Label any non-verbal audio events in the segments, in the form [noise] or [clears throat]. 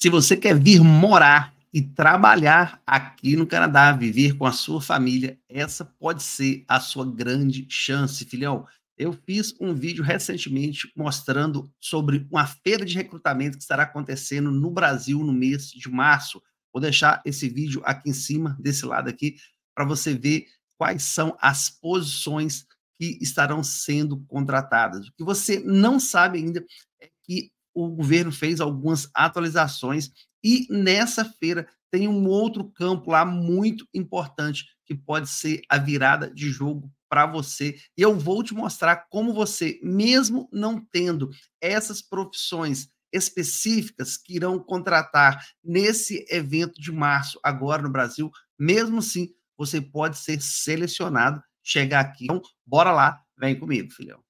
Se você quer vir morar e trabalhar aqui no Canadá, viver com a sua família, essa pode ser a sua grande chance, filhão. Eu fiz um vídeo recentemente mostrando sobre uma feira de recrutamento que estará acontecendo no Brasil no mês de março. Vou deixar esse vídeo aqui em cima, desse lado aqui, para você ver quais são as posições que estarão sendo contratadas. O que você não sabe ainda é que o governo fez algumas atualizações e nessa feira tem um outro campo lá muito importante que pode ser a virada de jogo para você. E eu vou te mostrar como você, mesmo não tendo essas profissões específicas que irão contratar nesse evento de março agora no Brasil, mesmo assim, você pode ser selecionado, chegar aqui. Então, bora lá, vem comigo, filhão.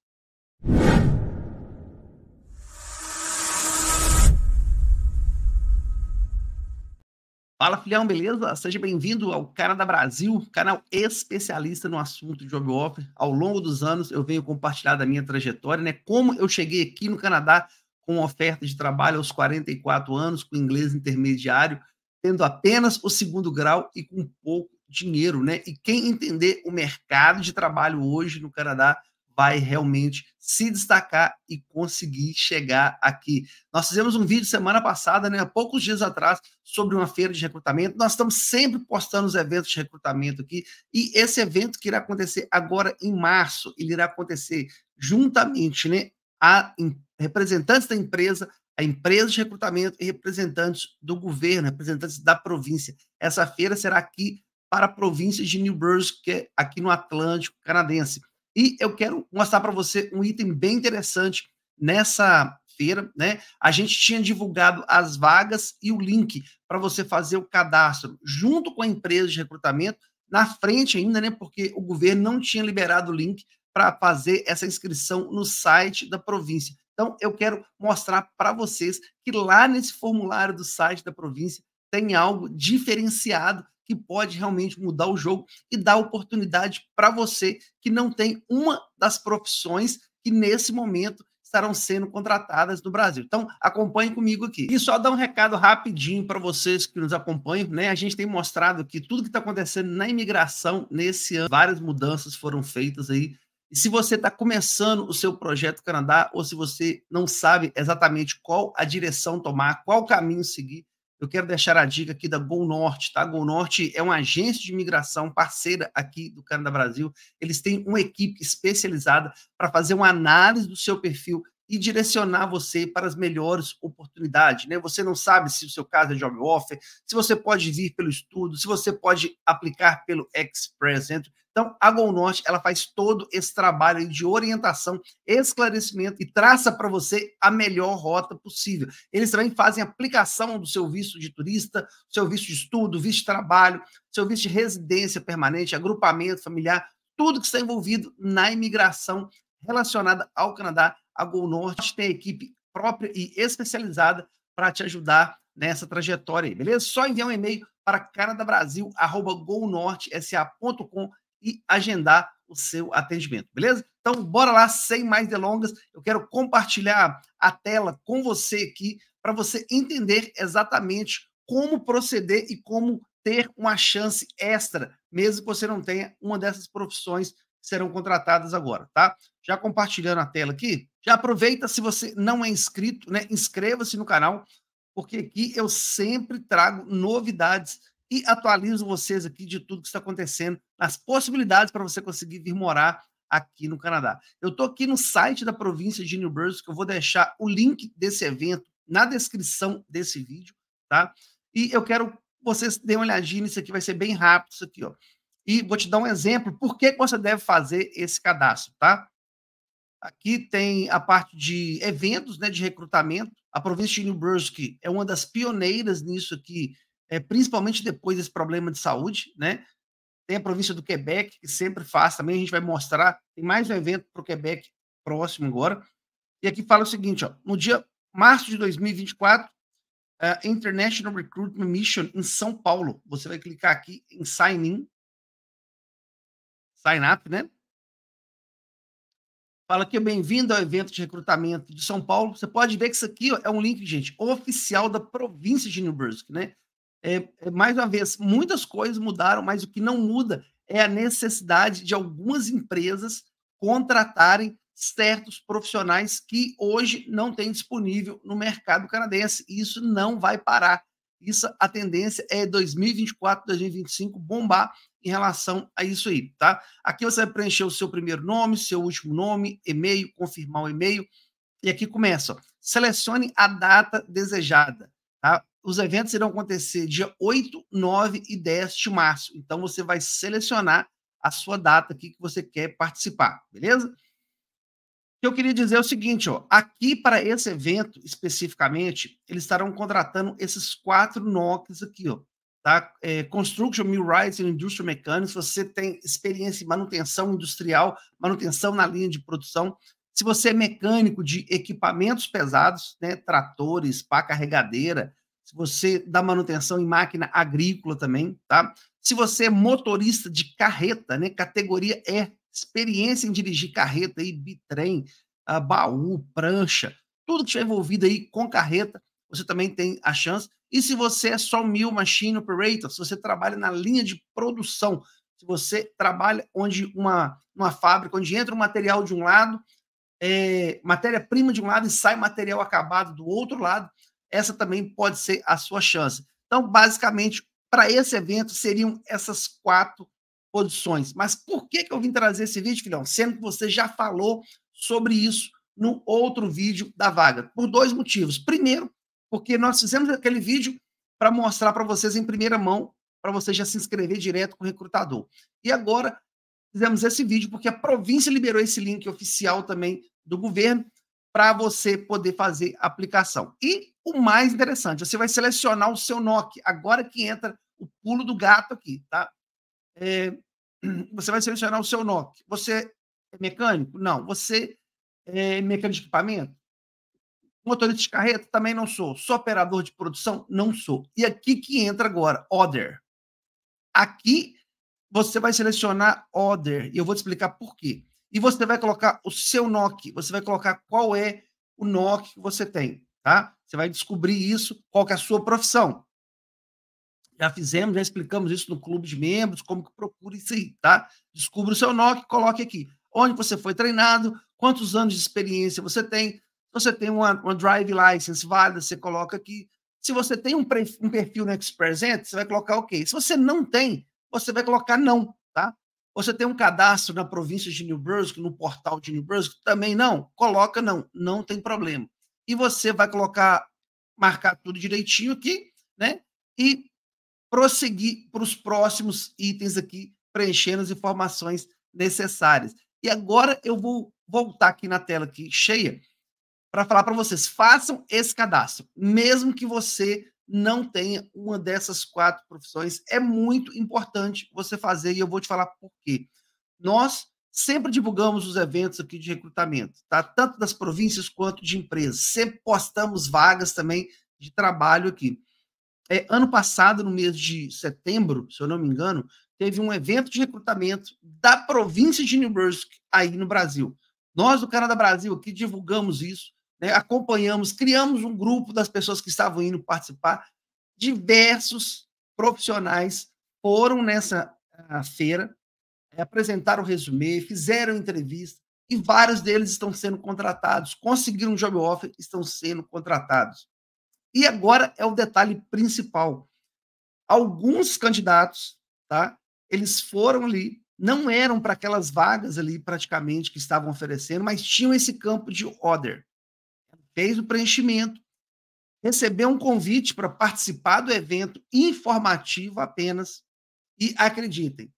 Fala, filhão, beleza? Seja bem-vindo ao Canadá Brasil, canal especialista no assunto de job offer. Ao longo dos anos, eu venho compartilhar da minha trajetória, né? Como eu cheguei aqui no Canadá com oferta de trabalho aos 44 anos, com inglês intermediário, tendo apenas o segundo grau e com pouco dinheiro, né? E quem entender o mercado de trabalho hoje no Canadá vai realmente se destacar e conseguir chegar aqui. Nós fizemos um vídeo semana passada, né, há poucos dias atrás, sobre uma feira de recrutamento. Nós estamos sempre postando os eventos de recrutamento aqui, e esse evento que irá acontecer agora em março, ele irá acontecer juntamente, né, a representantes da empresa, a empresa de recrutamento e representantes do governo, representantes da província. Essa feira será aqui para a província de New Brunswick, que é aqui no Atlântico canadense. E eu quero mostrar para você um item bem interessante nessa feira, né? A gente tinha divulgado as vagas e o link para você fazer o cadastro junto com a empresa de recrutamento na frente ainda, né? Porque o governo não tinha liberado o link para fazer essa inscrição no site da província. Então, eu quero mostrar para vocês que lá nesse formulário do site da província tem algo diferenciado que pode realmente mudar o jogo e dar oportunidade para você que não tem uma das profissões que nesse momento estarão sendo contratadas no Brasil. Então, acompanhe comigo aqui. E só dar um recado rapidinho para vocês que nos acompanham, né? A gente tem mostrado que tudo que está acontecendo na imigração nesse ano, várias mudanças foram feitas aí. E se você está começando o seu projeto Canadá, ou se você não sabe exatamente qual a direção tomar, qual caminho seguir, eu quero deixar a dica aqui da Gol Norte, tá? Gol Norte é uma agência de imigração parceira aqui do Canadá Brasil. Eles têm uma equipe especializada para fazer uma análise do seu perfil e direcionar você para as melhores oportunidades, né? Você não sabe se o seu caso é job offer, se você pode vir pelo estudo, se você pode aplicar pelo Express. Entry. Então, a Gol Norte, ela faz todo esse trabalho de orientação, esclarecimento e traça para você a melhor rota possível. Eles também fazem aplicação do seu visto de turista, seu visto de estudo, visto de trabalho, seu visto de residência permanente, agrupamento familiar, tudo que está envolvido na imigração relacionada ao Canadá. A Gol Norte tem equipe própria e especializada para te ajudar nessa trajetória aí, beleza? Só enviar um e-mail para canadabrasil.golnortesa.com e agendar o seu atendimento, beleza? Então, bora lá, sem mais delongas, eu quero compartilhar a tela com você aqui para você entender exatamente como proceder e como ter uma chance extra, mesmo que você não tenha uma dessas profissões que serão contratadas agora, tá? Já compartilhando a tela aqui, já aproveita se você não é inscrito, né? Inscreva-se no canal, porque aqui eu sempre trago novidades e atualizo vocês aqui de tudo que está acontecendo, as possibilidades para você conseguir vir morar aqui no Canadá. Eu estou aqui no site da província de New Brunswick, eu vou deixar o link desse evento na descrição desse vídeo, tá? E eu quero que vocês dêem uma olhadinha nisso aqui, vai ser bem rápido isso aqui, ó. E vou te dar um exemplo por que você deve fazer esse cadastro, tá? Aqui tem a parte de eventos, né, de recrutamento. A província de New Brunswick é uma das pioneiras nisso aqui, é, principalmente depois desse problema de saúde, né? Tem a província do Quebec, que sempre faz também, a gente vai mostrar, tem mais um evento para o Quebec próximo agora. E aqui fala o seguinte, ó, no dia março de 2024, a International Recruitment Mission em São Paulo. Você vai clicar aqui em Sign In, Sign Up, né? Fala aqui, bem-vindo ao evento de recrutamento de São Paulo. Você pode ver que isso aqui ó, é um link, gente, oficial da província de New Brunswick, né? É, é, mais uma vez, muitas coisas mudaram, mas o que não muda é a necessidade de algumas empresas contratarem certos profissionais que hoje não tem disponível no mercado canadense. E isso não vai parar. Isso a tendência é 2024, 2025 bombar em relação a isso aí, tá? Aqui você vai preencher o seu primeiro nome, seu último nome, e-mail, confirmar o e-mail. E aqui começa, ó. selecione a data desejada, tá? os eventos irão acontecer dia 8, 9 e 10 de março. Então você vai selecionar a sua data aqui que você quer participar, beleza? eu queria dizer é o seguinte, ó, aqui para esse evento especificamente, eles estarão contratando esses quatro NOCs aqui, ó, tá? É, Construction, Mill Rising, Industrial Mechanics, você tem experiência em manutenção industrial, manutenção na linha de produção, se você é mecânico de equipamentos pesados, né, tratores, pá, carregadeira, se você dá manutenção em máquina agrícola também, tá? Se você é motorista de carreta, né? Categoria E, experiência em dirigir carreta e bitrem, ah, baú, prancha, tudo que estiver envolvido aí com carreta, você também tem a chance. E se você é só mil machine operator, se você trabalha na linha de produção, se você trabalha onde uma, uma fábrica, onde entra o um material de um lado, é, matéria-prima de um lado e sai material acabado do outro lado, essa também pode ser a sua chance. Então, basicamente, para esse evento seriam essas quatro posições. Mas por que, que eu vim trazer esse vídeo, filhão? Sendo que você já falou sobre isso no outro vídeo da vaga. Por dois motivos. Primeiro, porque nós fizemos aquele vídeo para mostrar para vocês em primeira mão, para você já se inscrever direto com o recrutador. E agora fizemos esse vídeo porque a província liberou esse link oficial também do governo para você poder fazer a aplicação. E o mais interessante. Você vai selecionar o seu NOC. Agora que entra o pulo do gato aqui, tá? É, [clears throat] você vai selecionar o seu NOC. Você é mecânico? Não. Você é mecânico de equipamento? Motorista de carreta? Também não sou. Sou operador de produção? Não sou. E aqui que entra agora, Other. Aqui você vai selecionar Other, e eu vou te explicar por quê. E você vai colocar o seu NOC, você vai colocar qual é o NOC que você tem tá? Você vai descobrir isso, qual que é a sua profissão. Já fizemos, já explicamos isso no clube de membros, como que procura isso aí, tá? Descubra o seu NOC, coloque aqui. Onde você foi treinado, quantos anos de experiência você tem. Se você tem uma, uma drive license válida, você coloca aqui. Se você tem um, pre, um perfil no Xpresent, você vai colocar o quê? Se você não tem, você vai colocar não, tá? Você tem um cadastro na província de New Brunswick, no portal de New Brunswick? Também não. Coloca não, não tem problema e você vai colocar, marcar tudo direitinho aqui, né? E prosseguir para os próximos itens aqui, preenchendo as informações necessárias. E agora eu vou voltar aqui na tela aqui cheia para falar para vocês, façam esse cadastro, mesmo que você não tenha uma dessas quatro profissões, é muito importante você fazer e eu vou te falar por quê. Nós Sempre divulgamos os eventos aqui de recrutamento, tá? Tanto das províncias quanto de empresas. Sempre postamos vagas também de trabalho aqui. É, ano passado, no mês de setembro, se eu não me engano, teve um evento de recrutamento da província de New Brunswick aí no Brasil. Nós do Canadá Brasil aqui divulgamos isso, né? acompanhamos, criamos um grupo das pessoas que estavam indo participar. Diversos profissionais foram nessa ah, feira é, apresentaram o resumê, fizeram entrevista, e vários deles estão sendo contratados, conseguiram um job offer, estão sendo contratados. E agora é o detalhe principal. Alguns candidatos, tá? Eles foram ali, não eram para aquelas vagas ali praticamente que estavam oferecendo, mas tinham esse campo de order. Fez o preenchimento, recebeu um convite para participar do evento informativo apenas. E acreditem,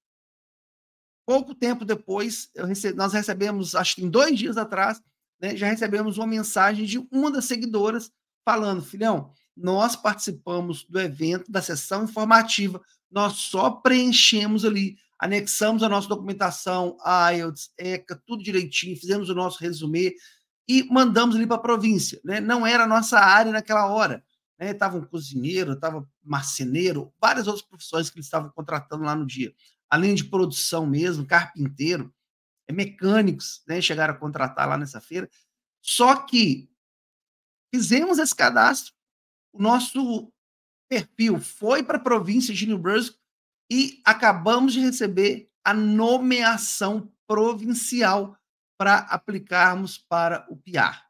Pouco tempo depois, nós recebemos, acho que em dois dias atrás, né, já recebemos uma mensagem de uma das seguidoras falando: filhão, nós participamos do evento, da sessão informativa, nós só preenchemos ali, anexamos a nossa documentação, IELTS, ECA, tudo direitinho, fizemos o nosso resumê e mandamos ali para a província. Né? Não era a nossa área naquela hora. Estava né? um cozinheiro, estava marceneiro, várias outras profissões que eles estavam contratando lá no dia. Além de produção mesmo, carpinteiro, é mecânicos, né? Chegaram a contratar lá nessa feira. Só que fizemos esse cadastro, o nosso perfil foi para a província de New Brunswick e acabamos de receber a nomeação provincial para aplicarmos para o PIAR.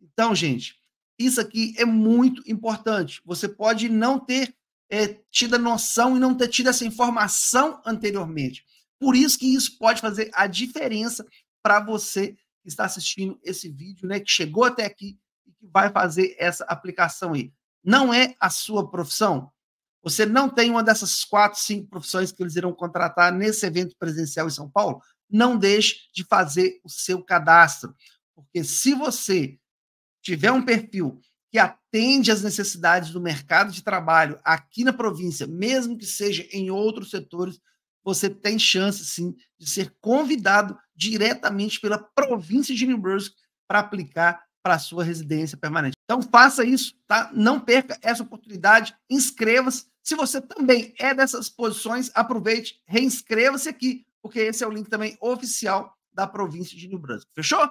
Então, gente, isso aqui é muito importante. Você pode não ter é, tido a noção e não ter tido essa informação anteriormente. Por isso que isso pode fazer a diferença para você que está assistindo esse vídeo, né, que chegou até aqui e que vai fazer essa aplicação aí. Não é a sua profissão? Você não tem uma dessas quatro, cinco profissões que eles irão contratar nesse evento presencial em São Paulo? Não deixe de fazer o seu cadastro. Porque se você tiver um perfil que atende às necessidades do mercado de trabalho aqui na província, mesmo que seja em outros setores, você tem chance, sim, de ser convidado diretamente pela província de New Brunswick para aplicar para a sua residência permanente. Então, faça isso, tá? Não perca essa oportunidade, inscreva-se. Se você também é dessas posições, aproveite, reinscreva-se aqui, porque esse é o link também oficial da província de New Brunswick. Fechou?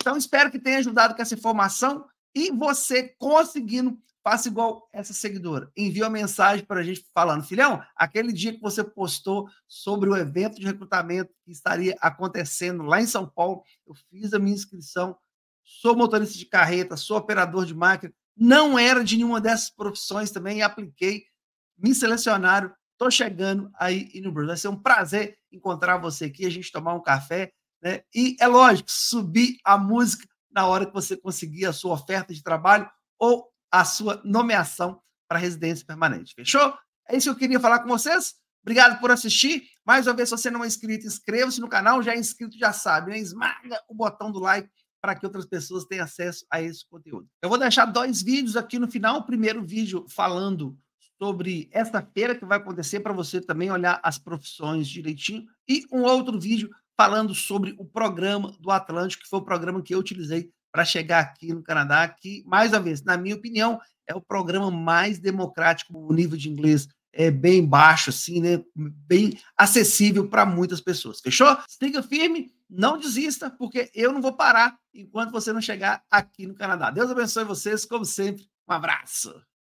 Então, espero que tenha ajudado com essa informação. E você conseguindo, faça igual essa seguidora. Envia uma mensagem para a gente falando, filhão, aquele dia que você postou sobre o evento de recrutamento que estaria acontecendo lá em São Paulo, eu fiz a minha inscrição, sou motorista de carreta, sou operador de máquina, não era de nenhuma dessas profissões também, apliquei, me selecionaram, estou chegando aí em New Vai ser um prazer encontrar você aqui, a gente tomar um café, né? E é lógico, subir a música na hora que você conseguir a sua oferta de trabalho ou a sua nomeação para residência permanente. Fechou? É isso que eu queria falar com vocês. Obrigado por assistir. Mais uma vez, se você não é inscrito, inscreva-se no canal. Já é inscrito, já sabe, né? Esmaga o botão do like para que outras pessoas tenham acesso a esse conteúdo. Eu vou deixar dois vídeos aqui no final. O primeiro vídeo falando sobre esta feira que vai acontecer para você também olhar as profissões direitinho e um outro vídeo falando sobre o programa do Atlântico, que foi o programa que eu utilizei para chegar aqui no Canadá, que, mais uma vez, na minha opinião, é o programa mais democrático, o nível de inglês é bem baixo, assim, né? Bem acessível para muitas pessoas. Fechou? Siga firme, não desista, porque eu não vou parar enquanto você não chegar aqui no Canadá. Deus abençoe vocês, como sempre. Um abraço.